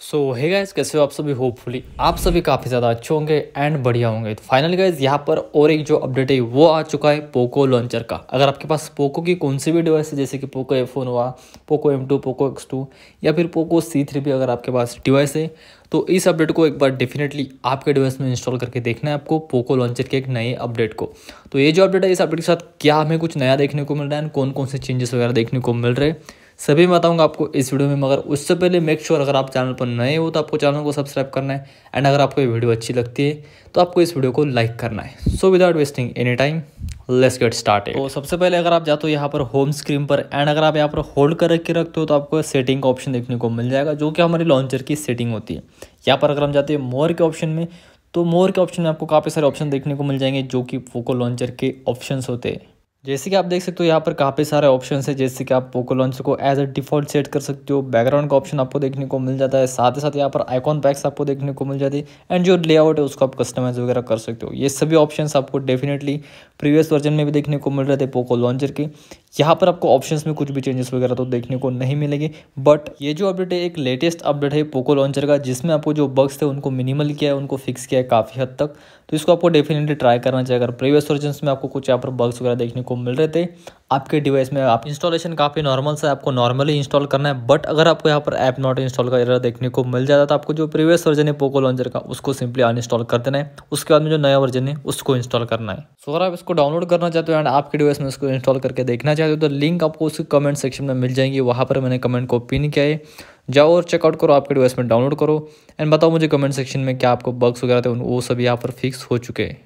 सो है गाइज कैसे हो आप सभी होपफुली आप सभी काफ़ी ज़्यादा अच्छे होंगे एंड बढ़िया होंगे तो फाइनली गाइज यहाँ पर और एक जो अपडेट है वो आ चुका है पोको लॉन्चर का अगर आपके पास पोको की कौन सी भी डिवाइस है जैसे कि पोको एफ हुआ Poco M two Poco X two या फिर पोको सी थ्री भी अगर आपके पास डिवाइस है तो इस अपडेट को एक बार डेफिनेटली आपके डिवाइस में इंस्टॉल करके देखना है आपको पोको लॉन्चर के एक नए अपडेट को तो ये जो अपडेट है इस अपडेट के साथ क्या हमें कुछ नया देखने को मिल रहा है कौन कौन से चेंजेस वगैरह देखने को मिल रहे हैं सभी बताऊंगा आपको इस वीडियो में मगर उससे पहले मेक श्योर अगर आप चैनल पर नए हो तो आपको चैनल को सब्सक्राइब करना है एंड अगर आपको ये वीडियो अच्छी लगती है तो आपको इस वीडियो को लाइक करना है so without wasting any time let's get start तो सबसे पहले अगर आप जाते हो यहाँ पर होम स्क्रीन पर एंड अगर आप यहाँ पर होल्ड कर के रखते हो तो आपको सेटिंग का ऑप्शन देखने को मिल जाएगा जो कि हमारी लॉन्चर की सेटिंग होती है यहाँ पर अगर हम जाते हैं मोर के ऑप्शन में तो मोर के ऑप्शन में आपको काफ़ी सारे ऑप्शन देखने को मिल जाएंगे जो कि फोको लॉन्चर के ऑप्शंस होते हैं जैसे कि आप देख सकते हो यहाँ पर काफ़ी सारे ऑप्शन है जैसे कि आप पोको लॉन्च को एज अ डिफॉल्ट सेट कर सकते हो बैकग्राउंड का ऑप्शन आपको देखने को मिल जाता है साथ ही साथ यहाँ पर आइकॉन पैक्स आपको देखने को मिल जाती है एंड जो लेआउट है उसको आप कस्टमाइज वगैरह कर सकते हो ये सभी ऑप्शन आपको डेफिनेटली प्रीवियस वर्जन में भी देखने को मिल रहे थे पोको लॉन्चर के यहाँ पर आपको ऑप्शंस में कुछ भी चेंजेस वगैरह तो देखने को नहीं मिलेंगे बट ये जो अपडेट है एक लेटेस्ट अपडेट है पोको लॉन्चर का जिसमें आपको जो बग्स थे उनको मिनिमल किया है उनको फिक्स किया है काफ़ी हद तक तो इसको आपको डेफिनेटली ट्राई करना चाहिए अगर प्रीवियस वर्जन में आपको कुछ यहाँ पर बग्स वगैरह देखने को मिल रहे थे आपके डिवाइस में आप इंस्टॉलेशन काफ़ी नॉर्मल से आपको नॉर्मली इंस्टॉल करना है बट अगर आपको यहाँ पर ऐप नॉट इंस्टॉल का एरर देखने को मिल जाता तो आपको जो प्रीवियस वर्जन है पोको लॉन्चर का उसको सिंपली अनइंस्टॉल कर देना है उसके बाद में जो नया वर्जन है उसको इंस्टॉल करना है सो अगर आप इसको डाउनलोड करना चाहते हो एंड आपके डिवाइस में उसको इंस्टॉल करके देखना चाहिए चाहते हो तो लिंक आपको उस कमेंट सेक्शन में मिल जाएंगी वहाँ पर मैंने कमेंट को पिन किया है जाओ और चेकआउट करो आपके डिवाइस में डाउनलोड करो एंड बताओ मुझे कमेंट सेक्शन में क्या आपको बग्स वगैरह थे वो सभी यहाँ पर फिक्स हो चुके हैं